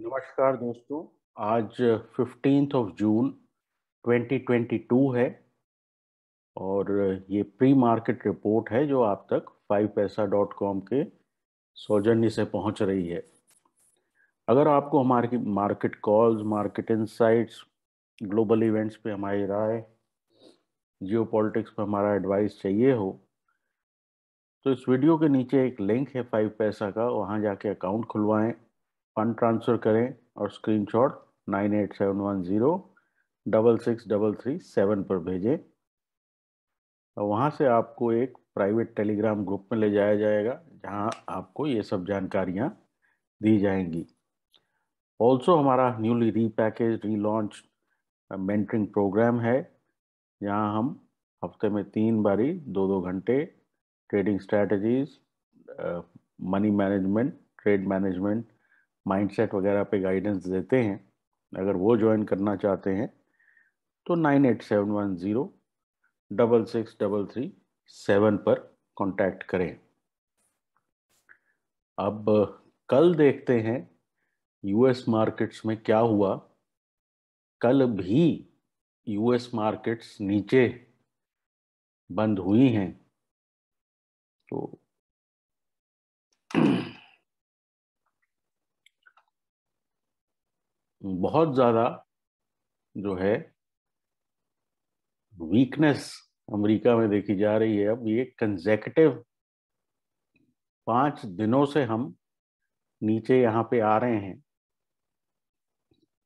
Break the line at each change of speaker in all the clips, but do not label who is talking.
नमस्कार दोस्तों आज फिफ्टीन ऑफ जून 2022 है और ये प्री मार्केट रिपोर्ट है जो आप तक फाइव पैसा डॉट कॉम के सौजन्य से पहुंच रही है अगर आपको हमारे market calls market insights global events पे हमारी राय जियो पॉलिटिक्स पर हमारा एडवाइस चाहिए हो तो इस वीडियो के नीचे एक लिंक है फाइव पैसा का वहाँ जाके अकाउंट खुलवाएं फंड ट्रांसफ़र करें और screenshot nine eight seven one zero double six double three seven पर भेजें वहाँ से आपको एक प्राइवेट टेलीग्राम ग्रुप में ले जाया जाएगा जहाँ आपको ये सब जानकारियाँ दी जाएंगी ऑल्सो हमारा newly repackage relaunch mentoring programme है जहाँ हम हफ्ते में तीन बारी दो दो घंटे trading strategies money management trade management mindset वगैरह पे गाइडेंस देते हैं अगर वो ज्वाइन करना चाहते हैं तो nine eight seven one zero double six double three seven पर कांटेक्ट करें अब कल देखते हैं यूएस मार्केट्स में क्या हुआ कल भी यूएस मार्केट्स नीचे बंद हुई हैं तो बहुत ज़्यादा जो है वीकनेस अमेरिका में देखी जा रही है अब ये कंजेकटिव पाँच दिनों से हम नीचे यहाँ पे आ रहे हैं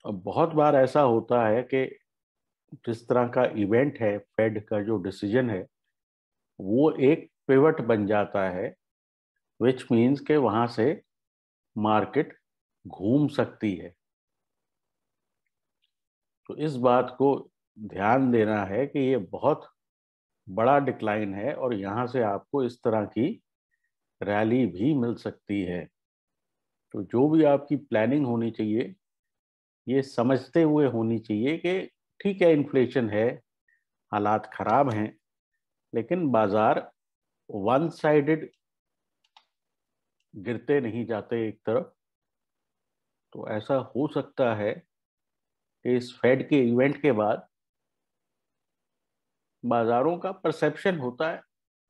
अब बहुत बार ऐसा होता है कि जिस तरह का इवेंट है फेड का जो डिसीजन है वो एक पिवट बन जाता है विच मीन्स के वहाँ से मार्केट घूम सकती है तो इस बात को ध्यान देना है कि ये बहुत बड़ा डिक्लाइन है और यहाँ से आपको इस तरह की रैली भी मिल सकती है तो जो भी आपकी प्लानिंग होनी चाहिए ये समझते हुए होनी चाहिए कि ठीक है इन्फ्लेशन है हालात खराब हैं लेकिन बाजार वन साइडेड गिरते नहीं जाते एक तरफ तो ऐसा हो सकता है इस फेड के इवेंट के बाद बाजारों का परसेप्शन होता है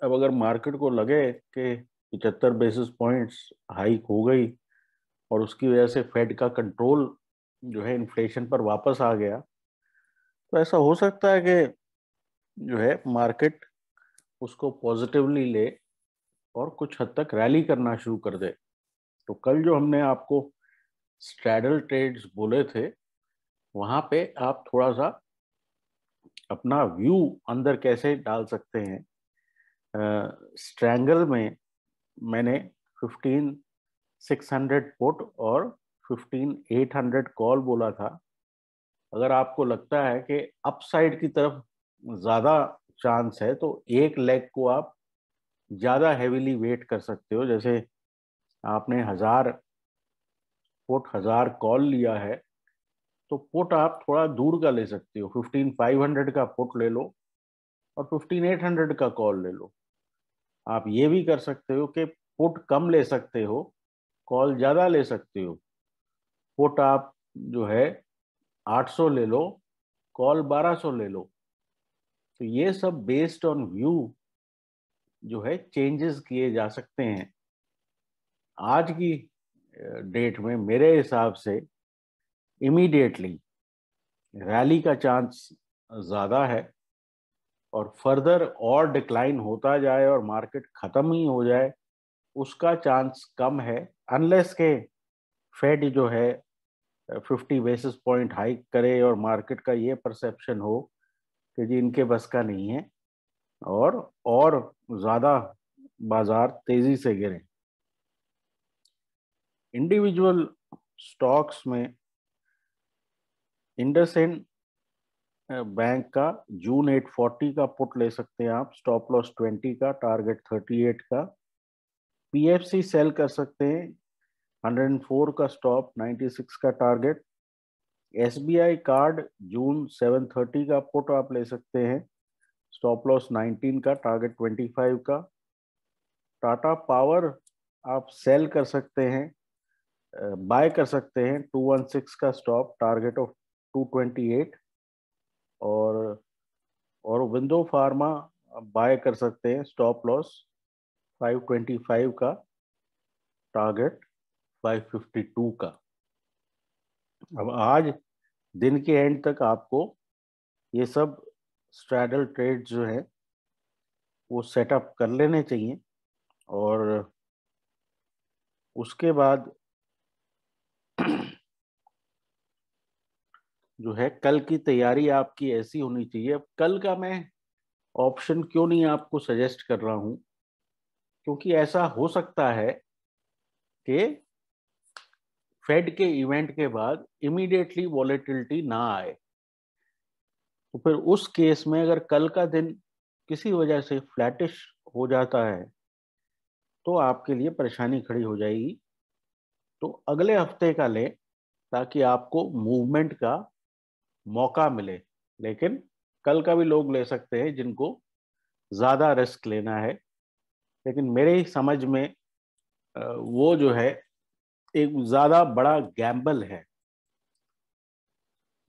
अब अगर मार्केट को लगे कि पिचहत्तर बेसिस पॉइंट्स हाइक हो गई और उसकी वजह से फेड का कंट्रोल जो है इन्फ्लेशन पर वापस आ गया तो ऐसा हो सकता है कि जो है मार्केट उसको पॉजिटिवली ले और कुछ हद तक रैली करना शुरू कर दे तो कल जो हमने आपको स्ट्रैडल ट्रेड्स बोले थे वहाँ पे आप थोड़ा सा अपना व्यू अंदर कैसे डाल सकते हैं स्ट्रैंगल uh, में मैंने 600 पुट और 800 कॉल बोला था अगर आपको लगता है कि अपसाइड की तरफ ज़्यादा चांस है तो एक लेग को आप ज़्यादा हैविली वेट कर सकते हो जैसे आपने हज़ार पुट हज़ार कॉल लिया है तो पुट आप थोड़ा दूर का ले सकते हो फिफ्टीन फाइव हंड्रेड का पुट ले लो और फिफ्टीन एट हंड्रेड का कॉल ले लो आप ये भी कर सकते हो कि पुट कम ले सकते हो कॉल ज़्यादा ले सकते हो पुट आप जो है 800 ले लो कॉल 1200 ले लो तो ये सब बेस्ड ऑन व्यू जो है चेंजेस किए जा सकते हैं आज की डेट में मेरे हिसाब से इमीडिएटली रैली का चांस ज़्यादा है और फर्दर और डिक्लाइन होता जाए और मार्केट ख़त्म ही हो जाए उसका चांस कम है अनलेस के फेड जो है 50 बेसिस पॉइंट हाइक करे और मार्केट का ये परसेप्शन हो कि जी इनके बस का नहीं है और और ज़्यादा बाज़ार तेज़ी से गिरे इंडिविजुअल स्टॉक्स में एंड बैंक का जून 840 का पुट ले सकते हैं आप स्टॉप लॉस 20 का टारगेट 38 का पीएफसी सेल कर सकते हैं 104 का स्टॉप 96 का टारगेट एसबीआई कार्ड जून 730 का पुट आप ले सकते हैं स्टॉप लॉस 19 का टारगेट 25 का टाटा पावर आप सेल कर सकते हैं बाय कर सकते हैं 216 का स्टॉप टारगेट ऑफ 228 और और विंडो फार्मा बाय कर सकते हैं स्टॉप लॉस 525 का टारगेट 552 का अब आज दिन के एंड तक आपको ये सब स्ट्रैडल ट्रेड जो है वो सेटअप कर लेने चाहिए और उसके बाद जो है कल की तैयारी आपकी ऐसी होनी चाहिए अब कल का मैं ऑप्शन क्यों नहीं आपको सजेस्ट कर रहा हूँ क्योंकि ऐसा हो सकता है कि फेड के इवेंट के बाद इमीडिएटली वॉलेटिलिटी ना आए तो फिर उस केस में अगर कल का दिन किसी वजह से फ्लैटिश हो जाता है तो आपके लिए परेशानी खड़ी हो जाएगी तो अगले हफ्ते का ले ताकि आपको मूवमेंट का मौका मिले लेकिन कल का भी लोग ले सकते हैं जिनको ज़्यादा रिस्क लेना है लेकिन मेरे ही समझ में वो जो है एक ज़्यादा बड़ा गैम्बल है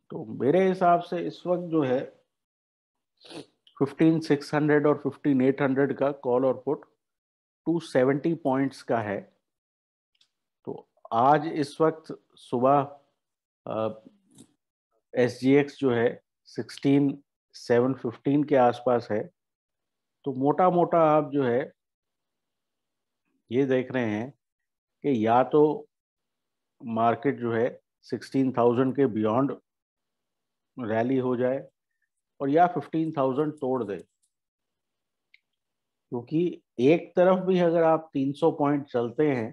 तो मेरे हिसाब से इस वक्त जो है फिफ्टीन सिक्स हंड्रेड और फिफ्टीन एट हंड्रेड का कॉल और पुट टू सेवेंटी पॉइंट्स का है तो आज इस वक्त सुबह एस जी एक्स जो है सिक्सटीन सेवन फिफ्टीन के आसपास है तो मोटा मोटा आप जो है ये देख रहे हैं कि या तो मार्केट जो है सिक्सटीन थाउजेंड के बियॉन्ड रैली हो जाए और या फिफ्टीन थाउजेंड तोड़ दे क्योंकि एक तरफ भी अगर आप तीन सौ पॉइंट चलते हैं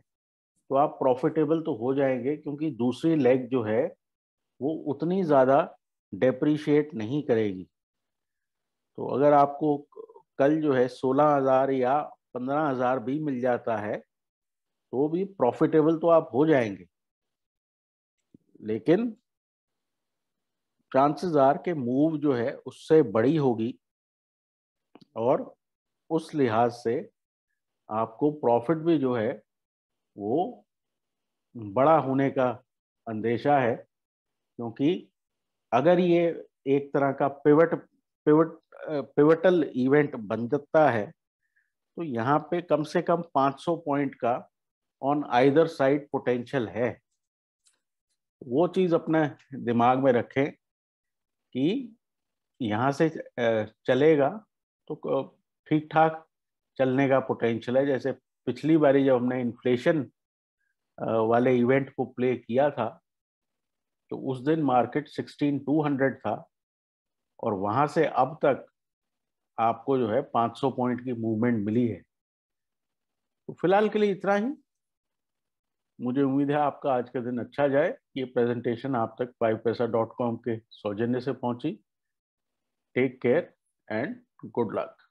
तो आप प्रॉफिटेबल तो हो जाएंगे क्योंकि दूसरी लेग जो है वो उतनी ज़्यादा डेप्रीशिएट नहीं करेगी तो अगर आपको कल जो है सोलह हज़ार या पंद्रह हज़ार भी मिल जाता है तो भी प्रॉफिटेबल तो आप हो जाएंगे लेकिन चांसेस आर के मूव जो है उससे बड़ी होगी और उस लिहाज से आपको प्रॉफिट भी जो है वो बड़ा होने का अंदेशा है क्योंकि अगर ये एक तरह का पिवट पिवट पिवटल इवेंट बन जाता है तो यहाँ पे कम से कम 500 पॉइंट का ऑन आइदर साइड पोटेंशियल है वो चीज अपने दिमाग में रखें कि यहाँ से चलेगा तो ठीक ठाक चलने का पोटेंशियल है जैसे पिछली बारी जब हमने इन्फ्लेशन वाले इवेंट को प्ले किया था तो उस दिन मार्केट 16200 था और वहां से अब तक आपको जो है 500 पॉइंट की मूवमेंट मिली है तो फिलहाल के लिए इतना ही मुझे उम्मीद है आपका आज का दिन अच्छा जाए ये प्रेजेंटेशन आप तक फाइव पैसा डॉट कॉम के सौजन्य से पहुंची take care and good luck